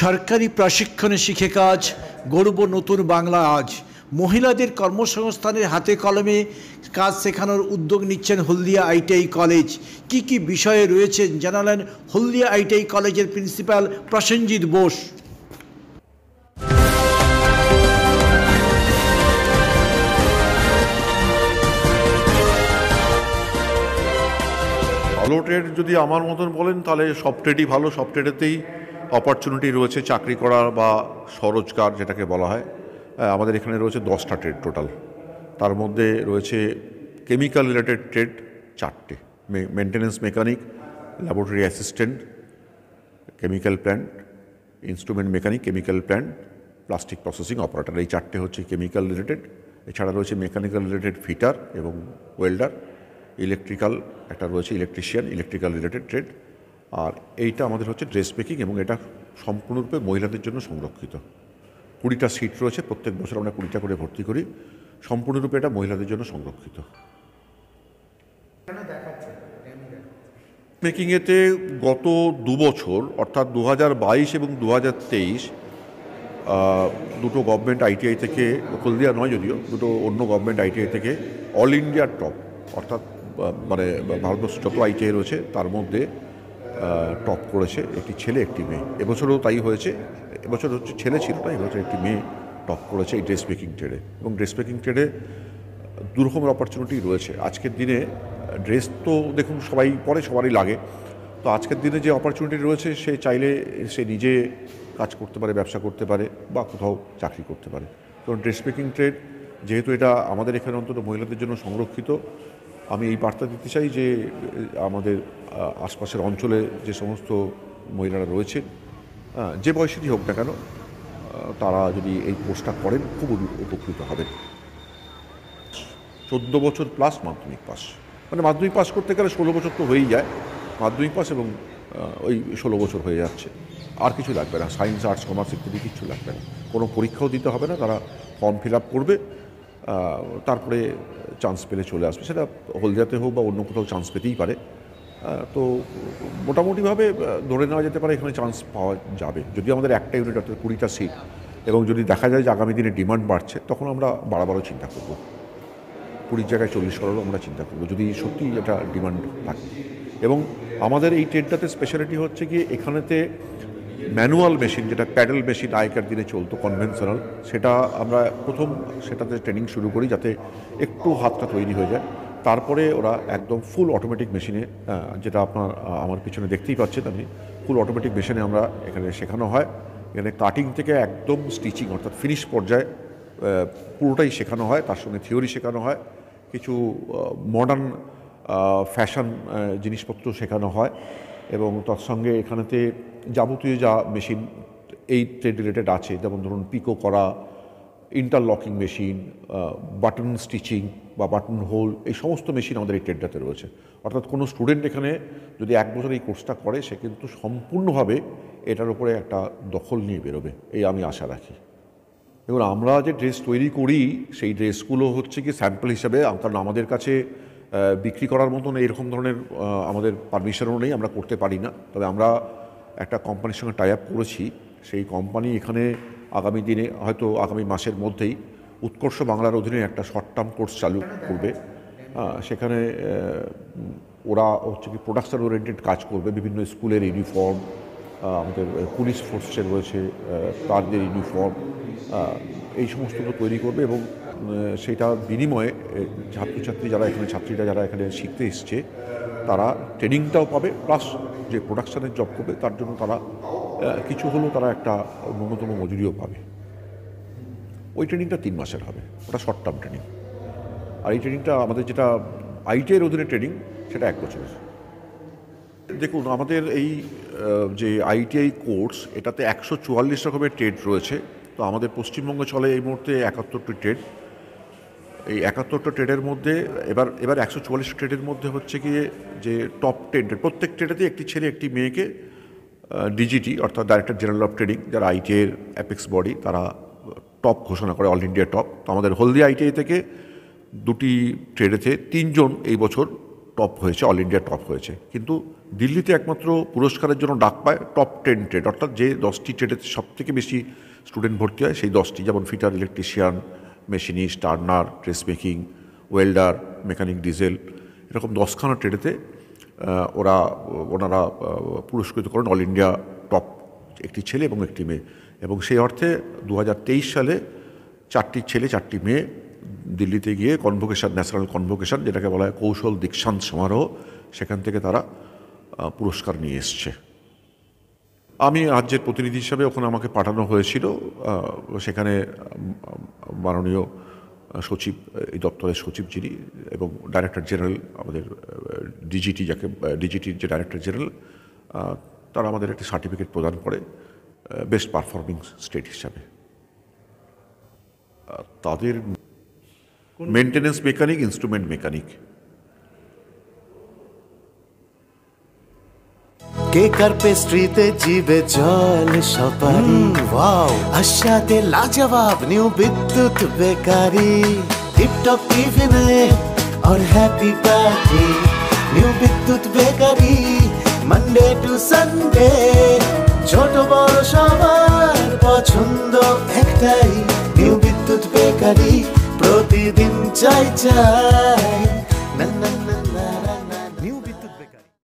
সরকারি প্রশিক্ষণে শিখে কাজ গর্ব নতুন বাংলা আজ মহিলাদের কর্মসংস্থানের হাতে কলমে কাজ শেখানোর উদ্যোগ নিচ্ছেন হলদিয়া আইটিআই কলেজ কি কি বিষয়ে রয়েছেন জানালেন হলদিয়া আইটিআই কলেজের প্রিন্সিপাল প্রসেনজিৎ বোস ভালো ট্রেড যদি আমার মতন বলেন তাহলে সব ভালো সব অপরচুনিটি রয়েছে চাকরি করার বা স্বরোজগার যেটাকে বলা হয় আমাদের এখানে রয়েছে দশটা ট্রেড টোটাল তার মধ্যে রয়েছে কেমিক্যাল রিলেটেড ট্রেড চারটে maintenance mechanic laboratory assistant chemical plant instrument mechanic chemical plant plastic processing operator এই চারটে হচ্ছে কেমিক্যাল রিলেটেড এছাড়া রয়েছে মেকানিক্যাল রিলেটেড ফিটার এবং ওয়েল্ডার ইলেকট্রিক্যাল একটা রয়েছে ইলেকট্রিশিয়ান ইলেকট্রিক্যাল রিলেটেড ট্রেড আর এইটা আমাদের হচ্ছে ড্রেস মেকিং এবং এটা সম্পূর্ণরূপে মহিলাদের জন্য সংরক্ষিত কুড়িটা সিট রয়েছে প্রত্যেক বছর আমরা কুড়িটা করে ভর্তি করি সম্পূর্ণরূপে এটা মহিলাদের জন্য সংরক্ষিত মেকিংয়েতে গত দু বছর অর্থাৎ দু এবং দু দুটো গভর্নমেন্ট আইটিআই থেকে হলদিয়া নয় যদিও দুটো অন্য গভর্নমেন্ট আইটিআই থেকে অল ইন্ডিয়ার টপ অর্থাৎ মানে ভারতবর্ষ যত আইটিআই রয়েছে তার মধ্যে টপ করেছে একটি ছেলে একটি মেয়ে এবছরও তাই হয়েছে এবছর হচ্ছে ছেলে ছিল তাই এবছর একটি মেয়ে টপ করেছে এই ড্রেস মেকিং ট্রেডে এবং ড্রেস মেকিং ট্রেডে দুরকমের অপরচুনিটি রয়েছে আজকের দিনে ড্রেস তো দেখুন সবাই পরে সবারই লাগে তো আজকের দিনে যে অপরচুনিটি রয়েছে সে চাইলে সে নিজে কাজ করতে পারে ব্যবসা করতে পারে বা কোথাও চাকরি করতে পারে কারণ ড্রেস মেকিং ট্রেড যেহেতু এটা আমাদের এখানে অন্তত মহিলাদের জন্য সংরক্ষিত আমি এই বার্তা দিতে চাই যে আমাদের আশপাশের অঞ্চলে যে সমস্ত মহিলারা রয়েছেন যে বয়সেরই হোক না কেন তারা যদি এই কোর্সটা করেন খুব উপকৃত হবেন চোদ্দ বছর প্লাস মাধ্যমিক পাস মানে মাধ্যমিক পাস করতে গেলে ষোলো বছর তো হয়েই যায় মাধ্যমিক পাস এবং ওই ষোলো বছর হয়ে যাচ্ছে আর কিছু লাগবে না সায়েন্স আর্টস কমার্স ইত্যাদি কিছু লাগবে না কোনো পরীক্ষাও দিতে হবে না তারা ফর্ম ফিল আপ করবে তারপরে চান্স পেলে চলে আসবে সেটা হলদিয়াতে হোক বা অন্য কোথাও চান্স পেতেই পারে তো মোটামুটিভাবে ধরে নেওয়া যেতে পারে এখানে চান্স পাওয়া যাবে যদি আমাদের একটা ইউনিট অর্থাৎ কুড়িটা সিট এবং যদি দেখা যায় যে আগামী দিনে ডিমান্ড বাড়ছে তখন আমরা বাড়াবারও চিন্তা করব কুড়ির জায়গায় চল্লিশ করারও আমরা চিন্তা করব যদি সত্যি এটা ডিমান্ড থাকে এবং আমাদের এই ট্রেডটাতে স্পেশালিটি হচ্ছে কি এখানেতে ম্যানুয়াল মেশিন যেটা প্যাডেল মেশিন আগেকার দিনে চলতো কনভেনশনাল সেটা আমরা প্রথম সেটাতে ট্রেনিং শুরু করি যাতে একটু হাতটা তৈরি হয়ে যায় তারপরে ওরা একদম ফুল অটোমেটিক মেশিনে যেটা আপনার আমার পিছনে দেখতেই পাচ্ছেন আপনি ফুল অটোমেটিক মেশিনে আমরা এখানে শেখানো হয় এখানে কাটিং থেকে একদম স্টিচিং অর্থাৎ ফিনিশ পর্যায়ে পুরোটাই শেখানো হয় তার সঙ্গে থিওরি শেখানো হয় কিছু মডার্ন ফ্যাশন জিনিসপত্র শেখানো হয় এবং তৎসঙ্গে এখানেতে যাবতীয় যা মেশিন এই ট্রেড রিলেটেড আছে যেমন ধরুন পিকো করা ইন্টারলকিং মেশিন বাটন স্টিচিং বা বাটন হোল এই সমস্ত মেশিন আমাদের এই ট্রেডটাতে রয়েছে অর্থাৎ কোনো স্টুডেন্ট এখানে যদি এক বছর এই কোর্সটা করে সে কিন্তু সম্পূর্ণভাবে এটার উপরে একটা দখল নিয়ে বেরোবে এই আমি আশা রাখি এবং আমরা যে ড্রেস তৈরি করি সেই ড্রেসগুলো হচ্ছে কি স্যাম্পল হিসাবে কারণ আমাদের কাছে বিক্রি করার মতন এরকম ধরনের আমাদের পারমিশনও নেই আমরা করতে পারি না তবে আমরা একটা কোম্পানির সঙ্গে টাই আপ করেছি সেই কোম্পানি এখানে আগামী দিনে হয়তো আগামী মাসের মধ্যেই উৎকর্ষ বাংলার অধীনে একটা শর্ট টার্ম কোর্স চালু করবে সেখানে ওরা হচ্ছে কি প্রোডাকশন ওরিয়েন্টেড কাজ করবে বিভিন্ন স্কুলের ইউনিফর্ম আমাদের পুলিশ ফোর্সের রয়েছে তাদের ইউনিফর্ম এই সমস্তগুলো তৈরি করবে এবং সেটা বিনিময়ে ছাত্রছাত্রী যারা এখানে ছাত্রীরা যারা এখানে শিখতে এসছে তারা ট্রেনিংটাও পাবে প্লাস যে প্রোডাকশানের জব করবে তার জন্য তারা কিছু হলেও তারা একটা ন্যূনতম মজুরিও পাবে ওই ট্রেনিংটা তিন মাসের হবে ওটা শর্ট টার্ম ট্রেনিং আর এই ট্রেনিংটা আমাদের যেটা আইটিআইয়ের অধীনে ট্রেনিং সেটা এক বছরের দেখুন আমাদের এই যে আইটিআই কোর্স এটাতে একশো চুয়াল্লিশ রকমের ট্রেড রয়েছে তো আমাদের পশ্চিমবঙ্গে চলে এই মুহূর্তে একাত্তরটি ট্রেড এই একাত্তরটা ট্রেডের মধ্যে এবার এবার একশো চুয়াল্লিশ ট্রেডের মধ্যে হচ্ছে গিয়ে যে টপ টেন প্রত্যেক ট্রেডেতে একটি ছেলে একটি মেয়েকে ডিজিটি অর্থাৎ ডাইরেক্টর জেনারেল অফ ট্রেডিং যারা আইটিআইয়ের অ্যাপেক্স বডি তারা টপ ঘোষণা করে অল ইন্ডিয়া টপ তো আমাদের হলদি আইটিআই থেকে দুটি ট্রেডেতে তিনজন এই বছর টপ হয়েছে অল ইন্ডিয়া টপ হয়েছে কিন্তু দিল্লিতে একমাত্র পুরস্কারের জন্য ডাক পায় টপ টেন ট্রেড অর্থাৎ যে দশটি ট্রেডেতে সবথেকে বেশি স্টুডেন্ট ভর্তি হয় সেই দশটি যেমন fitter electrician machinist turner dress making welder mechanic diesel এরকম দশখানা ট্রেডেতে ওরা ওনারা পুরস্কৃত করেন অল ইন্ডিয়া টপ একটি ছেলে এবং একটি মেয়ে এবং সেই অর্থে দু সালে চারটি ছেলে চারটি মেয়ে দিল্লিতে গিয়ে কনভোকেশন ন্যাশনাল কনভোকেশন যেটাকে বলা হয় কৌশল দীক্ষান্ত সমারোহ সেখান থেকে তারা পুরস্কার নিয়ে এসছে আমি রাজ্যের প্রতিনিধি হিসাবে ওখানে আমাকে পাঠানো হয়েছিল সেখানে মাননীয় সচিব এই দপ্তরের সচিব যিনি এবং ডাইরেক্টর জেনারেল আমাদের ডিজিটি যাকে ডিজিটির যে ডাইরেক্টর জেনারেল তারা আমাদের একটি সার্টিফিকেট প্রদান করে বেস্ট পারফর্মিং স্টেট হিসাবে তাদের maintenance mechanic instrument mechanic cake আর পেস্ট্রিতে জিবে জল সপারি ওয়াও আশাতে লাজবাব নিউ বিদ্যুৎ বেকারি টিপটপ টিফিনে or happy party new Bidyut bakery Monday to Sunday ছোট বড় সবার পছন্দ একটাই নিউ বিদ্যুৎ বেকারি প্রতিদিন চাই চাই